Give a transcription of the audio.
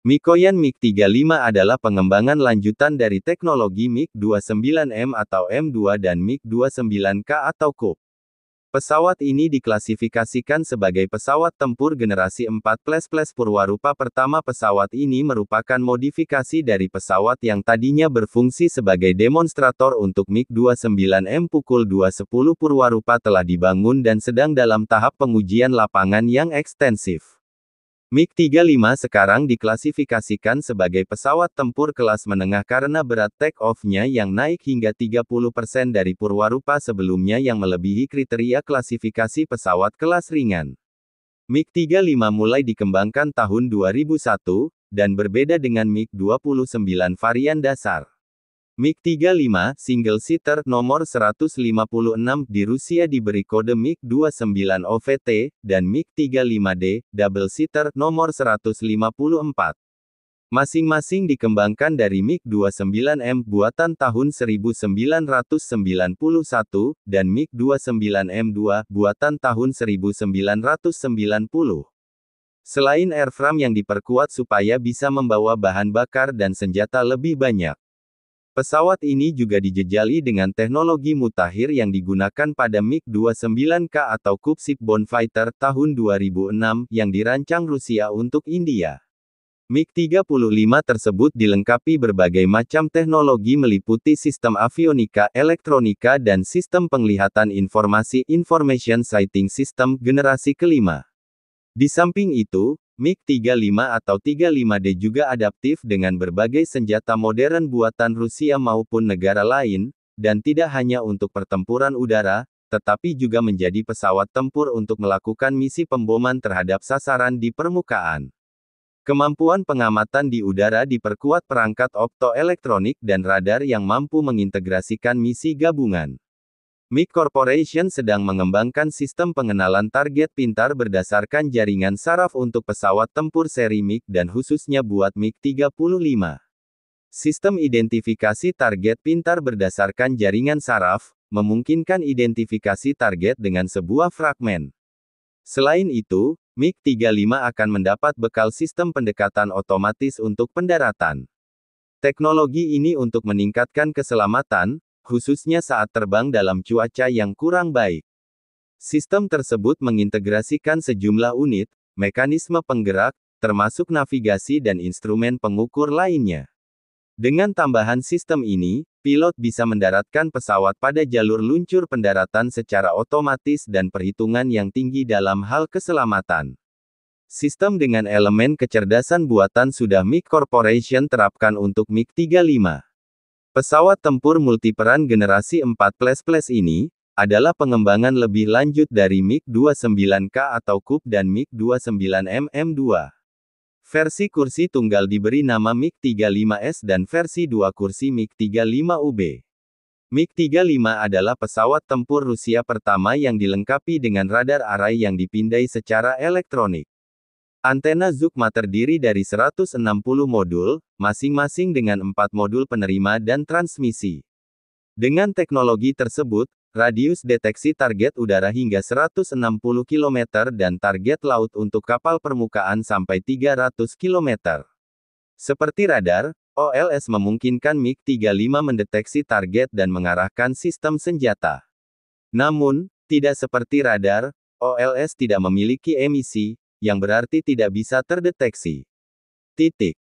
Mikoyan MiG-35 adalah pengembangan lanjutan dari teknologi MiG-29M atau M2 dan MiG-29K atau KUP. Pesawat ini diklasifikasikan sebagai pesawat tempur generasi 4 plus plus purwarupa pertama pesawat ini merupakan modifikasi dari pesawat yang tadinya berfungsi sebagai demonstrator untuk MiG-29M pukul 2.10 purwarupa telah dibangun dan sedang dalam tahap pengujian lapangan yang ekstensif. MiG-35 sekarang diklasifikasikan sebagai pesawat tempur kelas menengah karena berat take-off-nya yang naik hingga 30% dari purwarupa sebelumnya yang melebihi kriteria klasifikasi pesawat kelas ringan. MiG-35 mulai dikembangkan tahun 2001, dan berbeda dengan MiG-29 varian dasar. MiG-35 single seater nomor 156 di Rusia diberi kode MiG-29 OVT dan MiG-35D double seater nomor 154. Masing-masing dikembangkan dari MiG-29M buatan tahun 1991 dan MiG-29M2 buatan tahun 1990. Selain airframe yang diperkuat supaya bisa membawa bahan bakar dan senjata lebih banyak, Pesawat ini juga dijejali dengan teknologi mutakhir yang digunakan pada MiG-29K atau Kupsik Bonfighter tahun 2006 yang dirancang Rusia untuk India. MiG-35 tersebut dilengkapi berbagai macam teknologi meliputi sistem avionika, elektronika dan sistem penglihatan informasi Information Sighting System generasi kelima. Di samping itu, MiG-35 atau 35D juga adaptif dengan berbagai senjata modern buatan Rusia maupun negara lain, dan tidak hanya untuk pertempuran udara, tetapi juga menjadi pesawat tempur untuk melakukan misi pemboman terhadap sasaran di permukaan. Kemampuan pengamatan di udara diperkuat perangkat optoelektronik dan radar yang mampu mengintegrasikan misi gabungan. MIG Corporation sedang mengembangkan sistem pengenalan target pintar berdasarkan jaringan saraf untuk pesawat tempur seri MiG dan khususnya buat MiG-35. Sistem identifikasi target pintar berdasarkan jaringan saraf memungkinkan identifikasi target dengan sebuah fragmen. Selain itu, MiG-35 akan mendapat bekal sistem pendekatan otomatis untuk pendaratan. Teknologi ini untuk meningkatkan keselamatan, khususnya saat terbang dalam cuaca yang kurang baik. Sistem tersebut mengintegrasikan sejumlah unit, mekanisme penggerak, termasuk navigasi dan instrumen pengukur lainnya. Dengan tambahan sistem ini, pilot bisa mendaratkan pesawat pada jalur luncur pendaratan secara otomatis dan perhitungan yang tinggi dalam hal keselamatan. Sistem dengan elemen kecerdasan buatan sudah MiG Corporation terapkan untuk MiG 35. Pesawat tempur multiperan generasi 4 Plus Plus ini, adalah pengembangan lebih lanjut dari MiG-29K atau KUB dan MiG-29MM2. Versi kursi tunggal diberi nama MiG-35S dan versi dua kursi MiG-35UB. MiG-35 adalah pesawat tempur Rusia pertama yang dilengkapi dengan radar arai yang dipindai secara elektronik. Antena Zugma terdiri dari 160 modul, masing-masing dengan 4 modul penerima dan transmisi. Dengan teknologi tersebut, radius deteksi target udara hingga 160 km dan target laut untuk kapal permukaan sampai 300 km. Seperti radar, OLS memungkinkan MiG-35 mendeteksi target dan mengarahkan sistem senjata. Namun, tidak seperti radar, OLS tidak memiliki emisi, yang berarti tidak bisa terdeteksi. Titik.